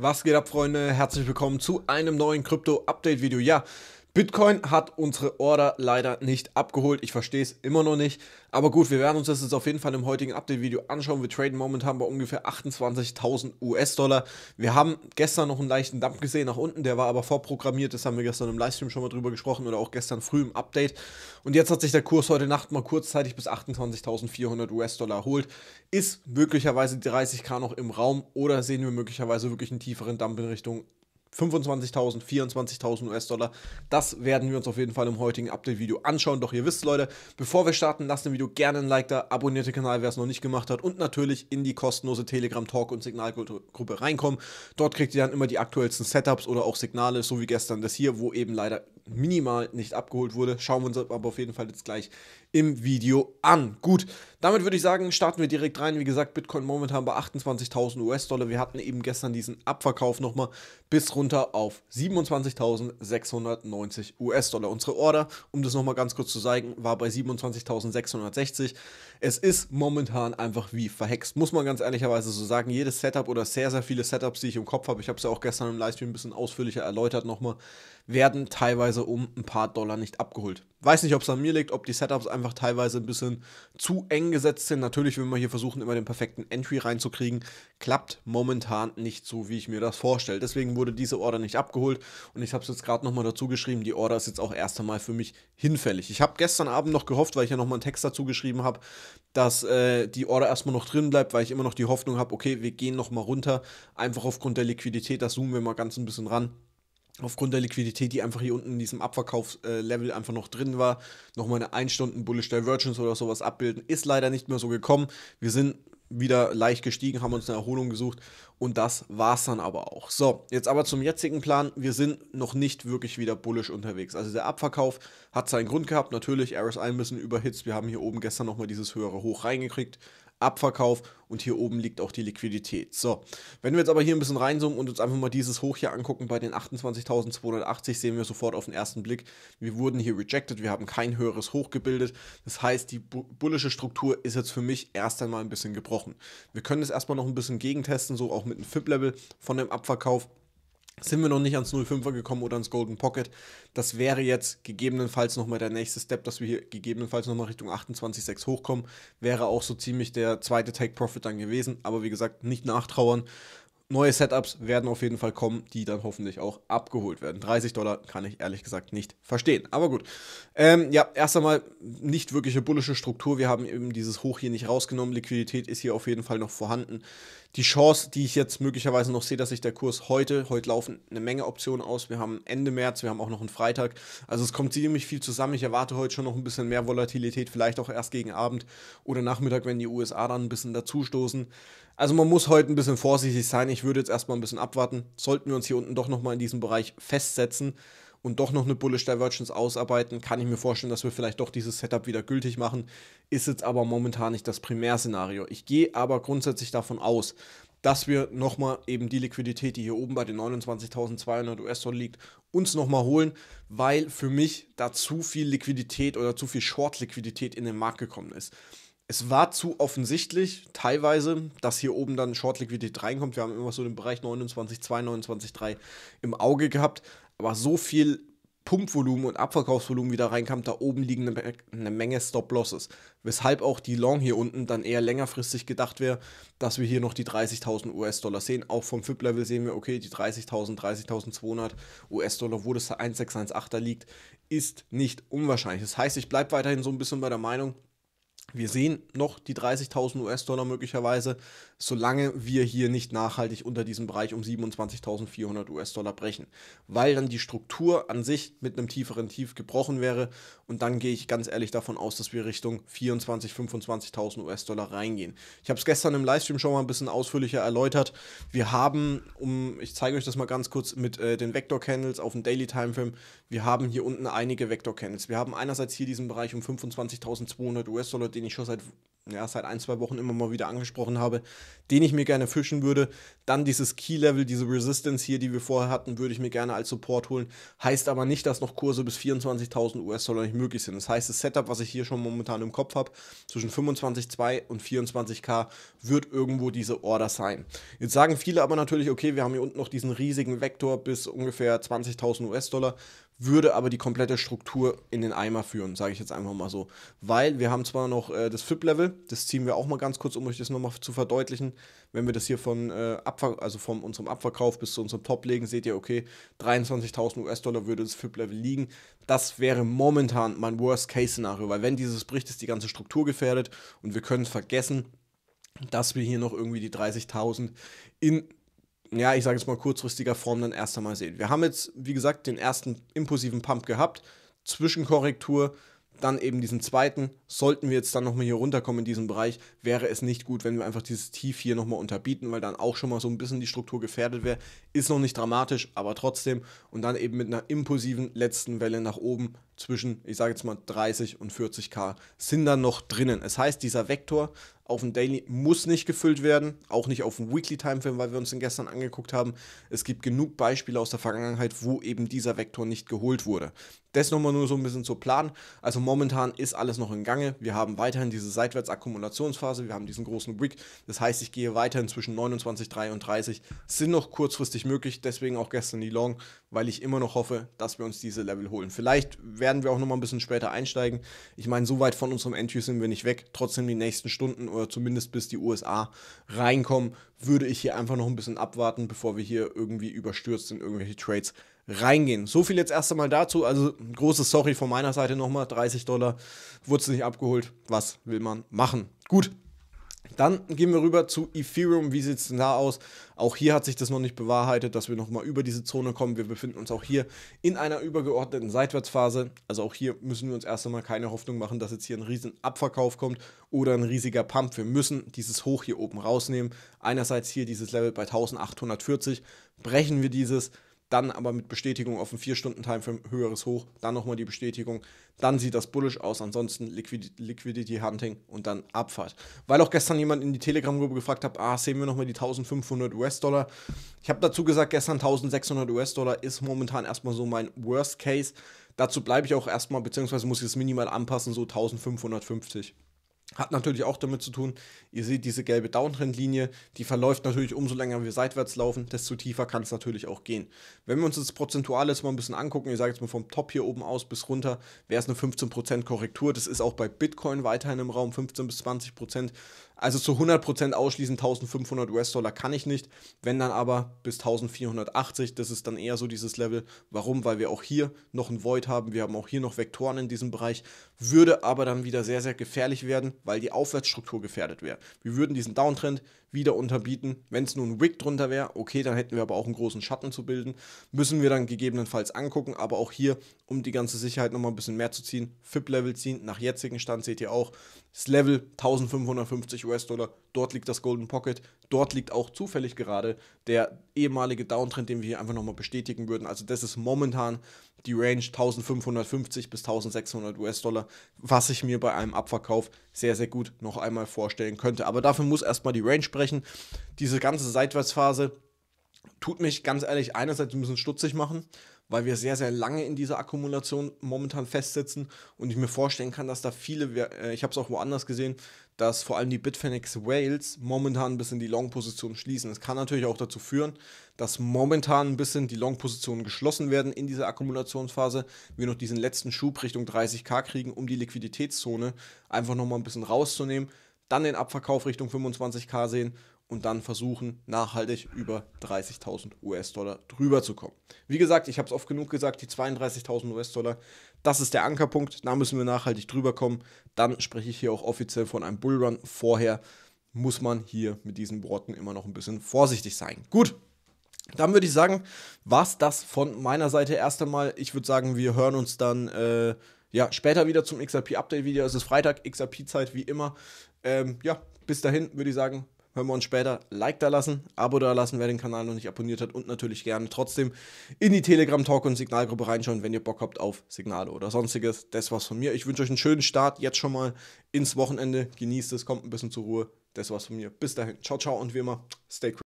Was geht ab, Freunde? Herzlich willkommen zu einem neuen Krypto-Update-Video. Ja, Bitcoin hat unsere Order leider nicht abgeholt. Ich verstehe es immer noch nicht. Aber gut, wir werden uns das jetzt auf jeden Fall im heutigen Update-Video anschauen. Wir traden momentan bei ungefähr 28.000 US-Dollar. Wir haben gestern noch einen leichten Dump gesehen nach unten. Der war aber vorprogrammiert. Das haben wir gestern im Livestream schon mal drüber gesprochen oder auch gestern früh im Update. Und jetzt hat sich der Kurs heute Nacht mal kurzzeitig bis 28.400 US-Dollar erholt. Ist möglicherweise 30k noch im Raum oder sehen wir möglicherweise wirklich einen tieferen Dump in Richtung 25.000, 24.000 US-Dollar. Das werden wir uns auf jeden Fall im heutigen Update-Video anschauen. Doch ihr wisst, Leute, bevor wir starten, lasst dem Video gerne ein Like da, abonniert den Kanal, wer es noch nicht gemacht hat und natürlich in die kostenlose Telegram-Talk- und Signalgruppe reinkommen. Dort kriegt ihr dann immer die aktuellsten Setups oder auch Signale, so wie gestern das hier, wo eben leider minimal nicht abgeholt wurde. Schauen wir uns aber auf jeden Fall jetzt gleich im Video an. Gut, damit würde ich sagen, starten wir direkt rein. Wie gesagt, Bitcoin momentan bei 28.000 US-Dollar. Wir hatten eben gestern diesen Abverkauf nochmal bis runter auf 27.690 US-Dollar. Unsere Order, um das nochmal ganz kurz zu zeigen, war bei 27.660. Es ist momentan einfach wie verhext, muss man ganz ehrlicherweise so sagen. Jedes Setup oder sehr, sehr viele Setups, die ich im Kopf habe, ich habe es ja auch gestern im Livestream ein bisschen ausführlicher erläutert nochmal, werden teilweise teilweise um ein paar Dollar nicht abgeholt. Weiß nicht, ob es an mir liegt, ob die Setups einfach teilweise ein bisschen zu eng gesetzt sind. Natürlich will man hier versuchen, immer den perfekten Entry reinzukriegen. Klappt momentan nicht so, wie ich mir das vorstelle. Deswegen wurde diese Order nicht abgeholt und ich habe es jetzt gerade nochmal dazu geschrieben. Die Order ist jetzt auch erst einmal für mich hinfällig. Ich habe gestern Abend noch gehofft, weil ich ja nochmal einen Text dazu geschrieben habe, dass äh, die Order erstmal noch drin bleibt, weil ich immer noch die Hoffnung habe, okay, wir gehen nochmal runter. Einfach aufgrund der Liquidität, da zoomen wir mal ganz ein bisschen ran aufgrund der Liquidität, die einfach hier unten in diesem Abverkaufslevel einfach noch drin war, nochmal eine 1 Stunden Bullish Divergence oder sowas abbilden. Ist leider nicht mehr so gekommen. Wir sind wieder leicht gestiegen, haben uns eine Erholung gesucht und das war es dann aber auch. So, jetzt aber zum jetzigen Plan. Wir sind noch nicht wirklich wieder bullish unterwegs. Also der Abverkauf hat seinen Grund gehabt. Natürlich, RSI ein bisschen überhitzt. Wir haben hier oben gestern nochmal dieses höhere Hoch reingekriegt. Abverkauf und hier oben liegt auch die Liquidität. So, wenn wir jetzt aber hier ein bisschen reinzoomen und uns einfach mal dieses Hoch hier angucken, bei den 28.280 sehen wir sofort auf den ersten Blick, wir wurden hier rejected, wir haben kein höheres Hoch gebildet. Das heißt, die bullische Struktur ist jetzt für mich erst einmal ein bisschen gebrochen. Wir können es erstmal noch ein bisschen gegentesten, so auch mit einem FIP-Level von dem Abverkauf sind wir noch nicht ans 05er gekommen oder ans Golden Pocket. Das wäre jetzt gegebenenfalls nochmal der nächste Step, dass wir hier gegebenenfalls nochmal Richtung 28,6 hochkommen. Wäre auch so ziemlich der zweite Take Profit dann gewesen. Aber wie gesagt, nicht nachtrauern. Neue Setups werden auf jeden Fall kommen, die dann hoffentlich auch abgeholt werden. 30 Dollar kann ich ehrlich gesagt nicht verstehen. Aber gut. Ähm, ja, erst einmal nicht wirkliche bullische Struktur. Wir haben eben dieses Hoch hier nicht rausgenommen. Liquidität ist hier auf jeden Fall noch vorhanden die Chance, die ich jetzt möglicherweise noch sehe, dass sich der Kurs heute, heute laufen eine Menge Optionen aus. Wir haben Ende März, wir haben auch noch einen Freitag. Also es kommt ziemlich viel zusammen. Ich erwarte heute schon noch ein bisschen mehr Volatilität, vielleicht auch erst gegen Abend oder Nachmittag, wenn die USA dann ein bisschen dazustoßen. Also man muss heute ein bisschen vorsichtig sein. Ich würde jetzt erstmal ein bisschen abwarten. Sollten wir uns hier unten doch nochmal in diesem Bereich festsetzen, und doch noch eine Bullish Divergence ausarbeiten, kann ich mir vorstellen, dass wir vielleicht doch dieses Setup wieder gültig machen. Ist jetzt aber momentan nicht das Primärszenario. Ich gehe aber grundsätzlich davon aus, dass wir nochmal eben die Liquidität, die hier oben bei den 29.200 US-Dollar liegt, uns nochmal holen, weil für mich da zu viel Liquidität oder zu viel Short-Liquidität in den Markt gekommen ist. Es war zu offensichtlich, teilweise, dass hier oben dann Short-Liquidität reinkommt. Wir haben immer so den Bereich 29.2, 29.3 im Auge gehabt aber so viel Pumpvolumen und Abverkaufsvolumen wieder reinkam, da oben liegen eine, eine Menge Stop-Losses. Weshalb auch die Long hier unten dann eher längerfristig gedacht wäre, dass wir hier noch die 30.000 US-Dollar sehen. Auch vom FIP-Level sehen wir, okay, die 30.000, 30.200 US-Dollar, wo das 1,618er liegt, ist nicht unwahrscheinlich. Das heißt, ich bleibe weiterhin so ein bisschen bei der Meinung, wir sehen noch die 30.000 US-Dollar möglicherweise, solange wir hier nicht nachhaltig unter diesem Bereich um 27.400 US-Dollar brechen, weil dann die Struktur an sich mit einem tieferen Tief gebrochen wäre und dann gehe ich ganz ehrlich davon aus, dass wir Richtung 24.000, 25.000 US-Dollar reingehen. Ich habe es gestern im Livestream schon mal ein bisschen ausführlicher erläutert. Wir haben, um, ich zeige euch das mal ganz kurz mit äh, den Vector-Candles auf dem Daily Time Timeframe, wir haben hier unten einige Vector-Candles. Wir haben einerseits hier diesen Bereich um 25.200 US-Dollar, den ich schon seit, ja, seit ein, zwei Wochen immer mal wieder angesprochen habe, den ich mir gerne fischen würde. Dann dieses Key-Level, diese Resistance hier, die wir vorher hatten, würde ich mir gerne als Support holen. Heißt aber nicht, dass noch Kurse bis 24.000 US-Dollar nicht möglich sind. Das heißt, das Setup, was ich hier schon momentan im Kopf habe, zwischen 25.2 und 24k, wird irgendwo diese Order sein. Jetzt sagen viele aber natürlich, okay, wir haben hier unten noch diesen riesigen Vektor bis ungefähr 20.000 US-Dollar würde aber die komplette Struktur in den Eimer führen, sage ich jetzt einfach mal so. Weil wir haben zwar noch äh, das FIP-Level, das ziehen wir auch mal ganz kurz, um euch das nochmal zu verdeutlichen. Wenn wir das hier von, äh, Abver also von unserem Abverkauf bis zu unserem Top legen, seht ihr, okay, 23.000 US-Dollar würde das FIP-Level liegen. Das wäre momentan mein Worst-Case-Szenario, weil wenn dieses bricht, ist die ganze Struktur gefährdet und wir können vergessen, dass wir hier noch irgendwie die 30.000 in ja, ich sage jetzt mal kurzfristiger Form dann erst einmal sehen. Wir haben jetzt, wie gesagt, den ersten impulsiven Pump gehabt, Zwischenkorrektur, dann eben diesen zweiten. Sollten wir jetzt dann nochmal hier runterkommen in diesem Bereich, wäre es nicht gut, wenn wir einfach dieses Tief hier nochmal unterbieten, weil dann auch schon mal so ein bisschen die Struktur gefährdet wäre. Ist noch nicht dramatisch, aber trotzdem. Und dann eben mit einer impulsiven letzten Welle nach oben zwischen, ich sage jetzt mal 30 und 40k, sind dann noch drinnen. Es das heißt, dieser Vektor auf dem Daily muss nicht gefüllt werden, auch nicht auf dem Weekly Timeframe, weil wir uns den gestern angeguckt haben. Es gibt genug Beispiele aus der Vergangenheit, wo eben dieser Vektor nicht geholt wurde. Das nochmal nur so ein bisschen zu planen. Also momentan ist alles noch in Gange. Wir haben weiterhin diese Seitwärtsakkumulationsphase, wir haben diesen großen Week. Das heißt, ich gehe weiterhin zwischen 29, 33. Sind noch kurzfristig möglich, deswegen auch gestern die Long, weil ich immer noch hoffe, dass wir uns diese Level holen. Vielleicht werden werden wir auch nochmal ein bisschen später einsteigen. Ich meine, so weit von unserem Entry sind wir nicht weg. Trotzdem die nächsten Stunden oder zumindest bis die USA reinkommen, würde ich hier einfach noch ein bisschen abwarten, bevor wir hier irgendwie überstürzt in irgendwelche Trades reingehen. So viel jetzt erst einmal dazu. Also großes Sorry von meiner Seite nochmal. 30 Dollar wurde es nicht abgeholt. Was will man machen? Gut, dann gehen wir rüber zu Ethereum. Wie sieht es da aus? Auch hier hat sich das noch nicht bewahrheitet, dass wir nochmal über diese Zone kommen. Wir befinden uns auch hier in einer übergeordneten Seitwärtsphase. Also auch hier müssen wir uns erst einmal keine Hoffnung machen, dass jetzt hier ein riesen Abverkauf kommt oder ein riesiger Pump. Wir müssen dieses Hoch hier oben rausnehmen. Einerseits hier dieses Level bei 1840. Brechen wir dieses, dann aber mit Bestätigung auf ein 4-Stunden-Timeframe höheres Hoch, dann nochmal die Bestätigung, dann sieht das bullish aus, ansonsten Liquidity Hunting und dann Abfahrt. Weil auch gestern jemand in die Telegram-Gruppe gefragt hat, ah, sehen wir nochmal die 1500 US-Dollar. Ich habe dazu gesagt, gestern 1600 US-Dollar ist momentan erstmal so mein Worst Case. Dazu bleibe ich auch erstmal, beziehungsweise muss ich es minimal anpassen, so 1550. Hat natürlich auch damit zu tun, ihr seht diese gelbe Downtrendlinie, die verläuft natürlich umso länger wir seitwärts laufen, desto tiefer kann es natürlich auch gehen. Wenn wir uns das Prozentual jetzt mal ein bisschen angucken, ich sage jetzt mal vom Top hier oben aus bis runter, wäre es eine 15% Korrektur. Das ist auch bei Bitcoin weiterhin im Raum 15 bis 20%. Also zu 100% ausschließen, 1500 US-Dollar kann ich nicht. Wenn dann aber bis 1480, das ist dann eher so dieses Level. Warum? Weil wir auch hier noch ein Void haben. Wir haben auch hier noch Vektoren in diesem Bereich. Würde aber dann wieder sehr, sehr gefährlich werden, weil die Aufwärtsstruktur gefährdet wäre. Wir würden diesen Downtrend wieder unterbieten. Wenn es nur ein Wick drunter wäre, okay, dann hätten wir aber auch einen großen Schatten zu bilden. Müssen wir dann gegebenenfalls angucken. Aber auch hier, um die ganze Sicherheit nochmal ein bisschen mehr zu ziehen, FIP-Level ziehen. Nach jetzigem Stand seht ihr auch, das Level 1550 US-Dollar, dort liegt das Golden Pocket, dort liegt auch zufällig gerade der ehemalige Downtrend, den wir hier einfach nochmal bestätigen würden. Also das ist momentan die Range 1550 bis 1600 US-Dollar, was ich mir bei einem Abverkauf sehr, sehr gut noch einmal vorstellen könnte. Aber dafür muss erstmal die Range sprechen. Diese ganze Seitwärtsphase tut mich ganz ehrlich einerseits ein bisschen stutzig machen, weil wir sehr, sehr lange in dieser Akkumulation momentan festsitzen und ich mir vorstellen kann, dass da viele, äh, ich habe es auch woanders gesehen, dass vor allem die Bitfinex Whales momentan ein bisschen die Long-Position schließen. Es kann natürlich auch dazu führen, dass momentan ein bisschen die Long-Positionen geschlossen werden in dieser Akkumulationsphase. Wir noch diesen letzten Schub Richtung 30k kriegen, um die Liquiditätszone einfach nochmal ein bisschen rauszunehmen, dann den Abverkauf Richtung 25k sehen und dann versuchen, nachhaltig über 30.000 US-Dollar drüber zu kommen. Wie gesagt, ich habe es oft genug gesagt, die 32.000 US-Dollar, das ist der Ankerpunkt, da müssen wir nachhaltig drüber kommen. Dann spreche ich hier auch offiziell von einem Bullrun. Vorher muss man hier mit diesen Worten immer noch ein bisschen vorsichtig sein. Gut, dann würde ich sagen, war das von meiner Seite erst einmal. Ich würde sagen, wir hören uns dann äh, ja, später wieder zum XRP-Update-Video. Es ist Freitag, XRP-Zeit wie immer. Ähm, ja, bis dahin würde ich sagen, hören wir uns später. Like da lassen, Abo da lassen, wer den Kanal noch nicht abonniert hat und natürlich gerne trotzdem in die Telegram-Talk- und Signalgruppe reinschauen, wenn ihr Bock habt auf Signale oder sonstiges. Das war's von mir. Ich wünsche euch einen schönen Start jetzt schon mal ins Wochenende. Genießt es, kommt ein bisschen zur Ruhe. Das war's von mir. Bis dahin. Ciao, ciao und wie immer, stay cool.